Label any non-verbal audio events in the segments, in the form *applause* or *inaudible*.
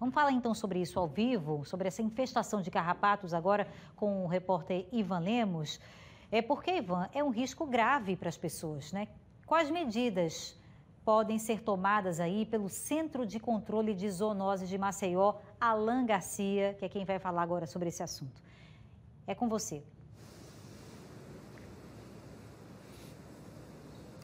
Vamos falar então sobre isso ao vivo, sobre essa infestação de carrapatos agora com o repórter Ivan Lemos. É porque, Ivan, é um risco grave para as pessoas, né? Quais medidas podem ser tomadas aí pelo Centro de Controle de Zoonoses de Maceió, Alan Garcia, que é quem vai falar agora sobre esse assunto. É com você.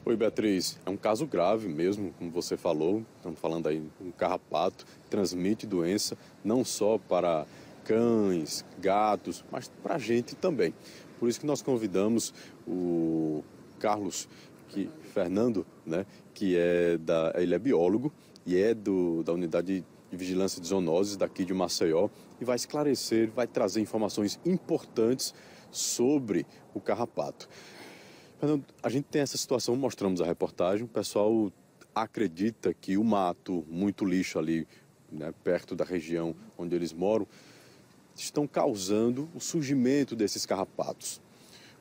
Oi, Beatriz. É um caso grave mesmo, como você falou. Estamos falando aí um carrapato transmite doença não só para cães, gatos, mas para a gente também. Por isso que nós convidamos o Carlos que, Fernando, né, que é da, ele é biólogo e é do, da unidade de vigilância de zoonoses daqui de Maceió e vai esclarecer, vai trazer informações importantes sobre o carrapato. Fernando, a gente tem essa situação, mostramos a reportagem, o pessoal acredita que o mato, muito lixo ali, né, perto da região onde eles moram, estão causando o surgimento desses carrapatos.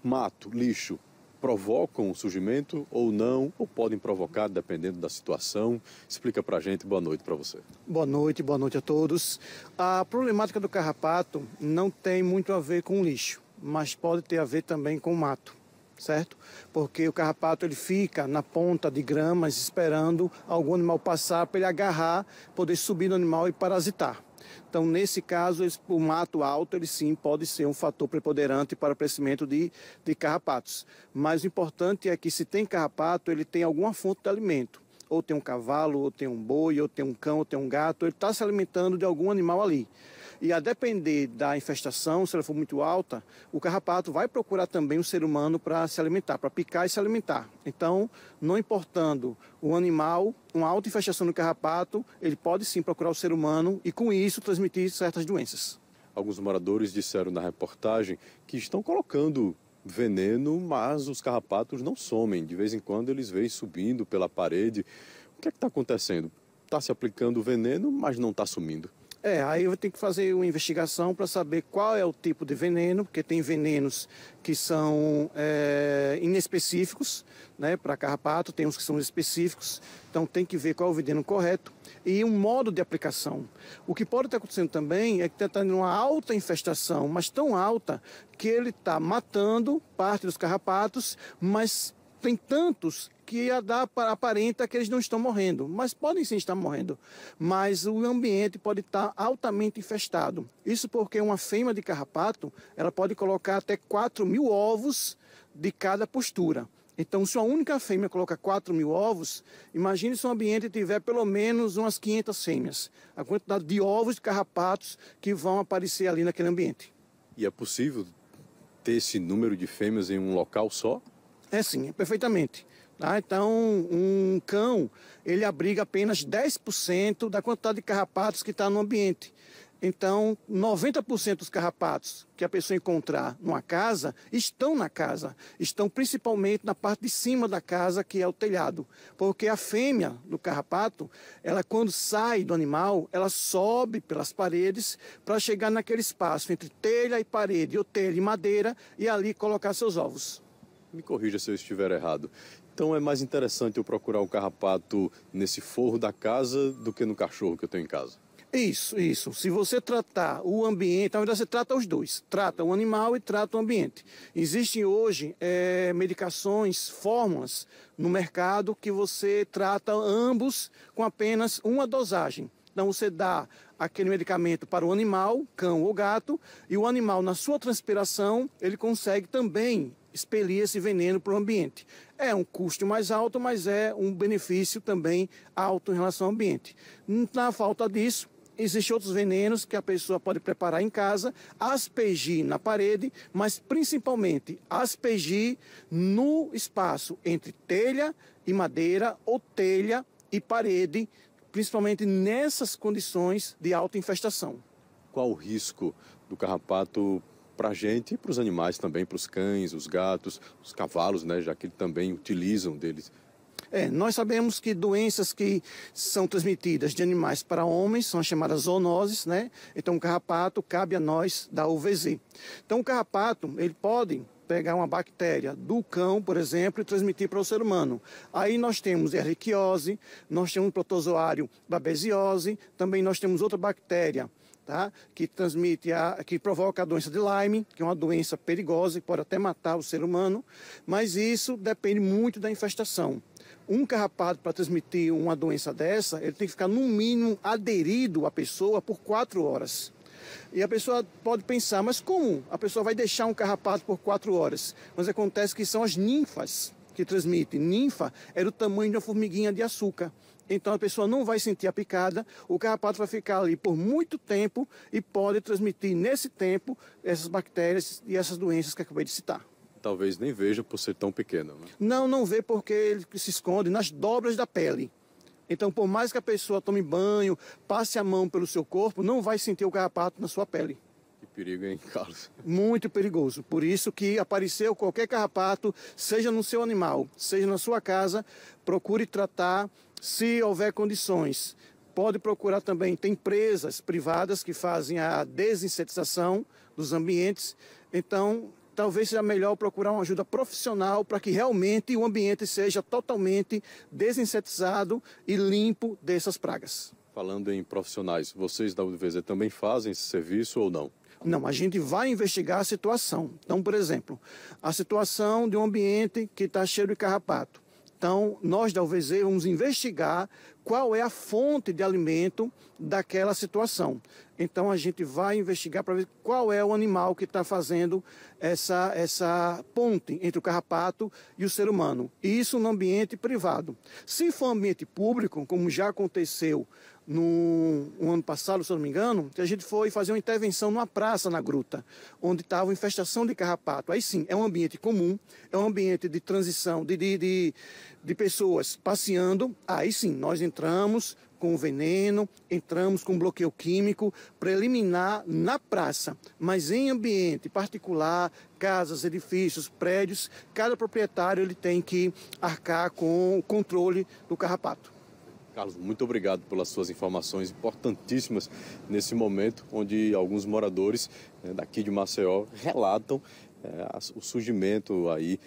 Mato, lixo, provocam o surgimento ou não, ou podem provocar, dependendo da situação. Explica para a gente. Boa noite para você. Boa noite, boa noite a todos. A problemática do carrapato não tem muito a ver com lixo, mas pode ter a ver também com mato certo? Porque o carrapato ele fica na ponta de gramas esperando algum animal passar para ele agarrar, poder subir no animal e parasitar. Então, nesse caso, o mato alto, ele sim pode ser um fator preponderante para o crescimento de, de carrapatos. Mas o importante é que se tem carrapato, ele tem alguma fonte de alimento ou tem um cavalo, ou tem um boi, ou tem um cão, ou tem um gato, ele está se alimentando de algum animal ali. E a depender da infestação, se ela for muito alta, o carrapato vai procurar também o ser humano para se alimentar, para picar e se alimentar. Então, não importando o animal, uma alta infestação do carrapato, ele pode sim procurar o ser humano e com isso transmitir certas doenças. Alguns moradores disseram na reportagem que estão colocando veneno, mas os carrapatos não somem. De vez em quando eles vêm subindo pela parede. O que é que está acontecendo? Está se aplicando veneno, mas não está sumindo. É, aí eu tenho que fazer uma investigação para saber qual é o tipo de veneno, porque tem venenos que são é, inespecíficos, né, para carrapato, tem uns que são específicos, então tem que ver qual é o veneno correto e o um modo de aplicação. O que pode estar acontecendo também é que está tendo uma alta infestação, mas tão alta que ele está matando parte dos carrapatos, mas tem tantos que dar, aparenta que eles não estão morrendo, mas podem sim estar morrendo. Mas o ambiente pode estar altamente infestado. Isso porque uma fêmea de carrapato ela pode colocar até 4 mil ovos de cada postura. Então, se uma única fêmea coloca 4 mil ovos, imagine se um ambiente tiver pelo menos umas 500 fêmeas. A quantidade de ovos de carrapatos que vão aparecer ali naquele ambiente. E é possível ter esse número de fêmeas em um local só? É sim, é perfeitamente. Tá? Então, um cão, ele abriga apenas 10% da quantidade de carrapatos que está no ambiente. Então, 90% dos carrapatos que a pessoa encontrar numa casa estão na casa, estão principalmente na parte de cima da casa, que é o telhado. Porque a fêmea do carrapato, ela quando sai do animal, ela sobe pelas paredes para chegar naquele espaço entre telha e parede, ou telha e madeira, e ali colocar seus ovos. Me corrija se eu estiver errado. Então é mais interessante eu procurar o carrapato nesse forro da casa do que no cachorro que eu tenho em casa. Isso, isso. Se você tratar o ambiente, na verdade você trata os dois. Trata o animal e trata o ambiente. Existem hoje é, medicações, fórmulas no mercado que você trata ambos com apenas uma dosagem. Então você dá aquele medicamento para o animal, cão ou gato, e o animal na sua transpiração, ele consegue também expelir esse veneno para o ambiente. É um custo mais alto, mas é um benefício também alto em relação ao ambiente. Hum, na falta disso, Existem outros venenos que a pessoa pode preparar em casa, aspergir na parede, mas principalmente aspergir no espaço entre telha e madeira ou telha e parede, principalmente nessas condições de alta infestação. Qual o risco do carrapato para a gente e para os animais também, para os cães, os gatos, os cavalos, né, já que eles também utilizam deles. É, nós sabemos que doenças que são transmitidas de animais para homens são chamadas zoonoses, né? Então o carrapato cabe a nós da UVZ. Então o carrapato, ele pode pegar uma bactéria do cão, por exemplo, e transmitir para o ser humano. Aí nós temos erliquiose, nós temos protozoário babesiose, também nós temos outra bactéria tá? que transmite, a, que provoca a doença de Lyme, que é uma doença perigosa, que pode até matar o ser humano, mas isso depende muito da infestação. Um carrapato, para transmitir uma doença dessa, ele tem que ficar no mínimo aderido à pessoa por quatro horas. E a pessoa pode pensar, mas como a pessoa vai deixar um carrapato por quatro horas? Mas acontece que são as ninfas que transmitem. Ninfa era o tamanho de uma formiguinha de açúcar. Então a pessoa não vai sentir a picada, o carrapato vai ficar ali por muito tempo e pode transmitir nesse tempo essas bactérias e essas doenças que acabei de citar talvez nem veja por ser tão pequeno. Né? Não, não vê porque ele se esconde nas dobras da pele. Então, por mais que a pessoa tome banho, passe a mão pelo seu corpo, não vai sentir o carrapato na sua pele. Que perigo, hein, *laughs* Carlos? Muito perigoso. Por isso que apareceu qualquer carrapato, seja no seu animal, seja na sua casa, procure tratar se houver condições. Pode procurar também, tem empresas privadas que fazem a desinsetização dos ambientes. Então, talvez seja melhor procurar uma ajuda profissional para que realmente o ambiente seja totalmente desinsetizado e limpo dessas pragas. Falando em profissionais, vocês da UVZ também fazem esse serviço ou não? Não, a gente vai investigar a situação. Então, por exemplo, a situação de um ambiente que está cheio de carrapato. Então, nós da UVZ vamos investigar qual é a fonte de alimento daquela situação. Então a gente vai investigar para ver qual é o animal que está fazendo essa, essa ponte entre o carrapato e o ser humano. E isso no ambiente privado. Se for ambiente público, como já aconteceu no, ano passado, se eu não me engano, que a gente foi fazer uma intervenção numa praça na gruta, onde estava infestação de carrapato. Aí sim, é um ambiente comum, é um ambiente de transição de, de, de, de pessoas passeando. Aí sim, nós entramos, com veneno, entramos com bloqueio químico preliminar na praça, mas em ambiente particular, casas, edifícios, prédios, cada proprietário ele tem que arcar com o controle do carrapato. Carlos, muito obrigado pelas suas informações importantíssimas nesse momento onde alguns moradores né, daqui de Maceió relatam é, o surgimento aí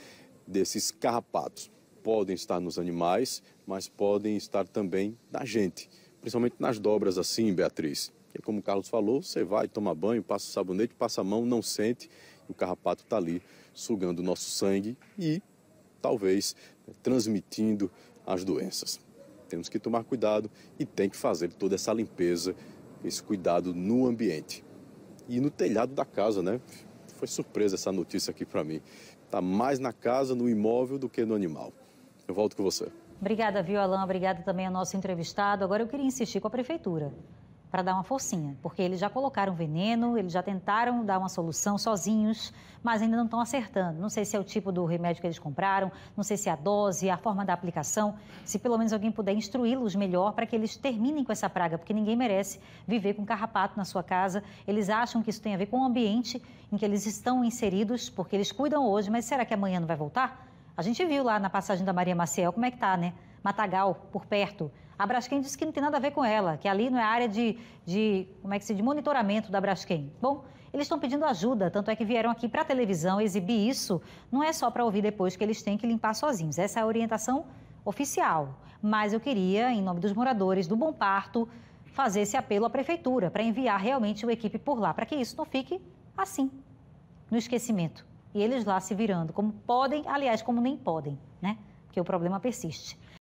desses carrapatos podem estar nos animais, mas podem estar também na gente, principalmente nas dobras assim, Beatriz. E é como o Carlos falou, você vai, toma banho, passa o sabonete, passa a mão, não sente, o carrapato está ali sugando o nosso sangue e talvez né, transmitindo as doenças. Temos que tomar cuidado e tem que fazer toda essa limpeza, esse cuidado no ambiente. E no telhado da casa, né? Foi surpresa essa notícia aqui para mim. Está mais na casa, no imóvel, do que no animal. Eu volto com você. Obrigada, viu, Alain? Obrigada também ao nosso entrevistado. Agora eu queria insistir com a prefeitura para dar uma forcinha, porque eles já colocaram veneno, eles já tentaram dar uma solução sozinhos, mas ainda não estão acertando. Não sei se é o tipo do remédio que eles compraram, não sei se é a dose, a forma da aplicação. Se pelo menos alguém puder instruí-los melhor para que eles terminem com essa praga, porque ninguém merece viver com carrapato na sua casa. Eles acham que isso tem a ver com o ambiente em que eles estão inseridos, porque eles cuidam hoje, mas será que amanhã não vai voltar? A gente viu lá na passagem da Maria Maciel como é que tá, né? Matagal, por perto. A Braskem disse que não tem nada a ver com ela, que ali não é área de, de como é que se de monitoramento da Braskem. Bom, eles estão pedindo ajuda, tanto é que vieram aqui para a televisão exibir isso. Não é só para ouvir depois que eles têm que limpar sozinhos. Essa é a orientação oficial. Mas eu queria, em nome dos moradores do Bom Parto, fazer esse apelo à prefeitura para enviar realmente uma equipe por lá, para que isso não fique assim, no esquecimento e eles lá se virando, como podem, aliás, como nem podem, né? Porque o problema persiste.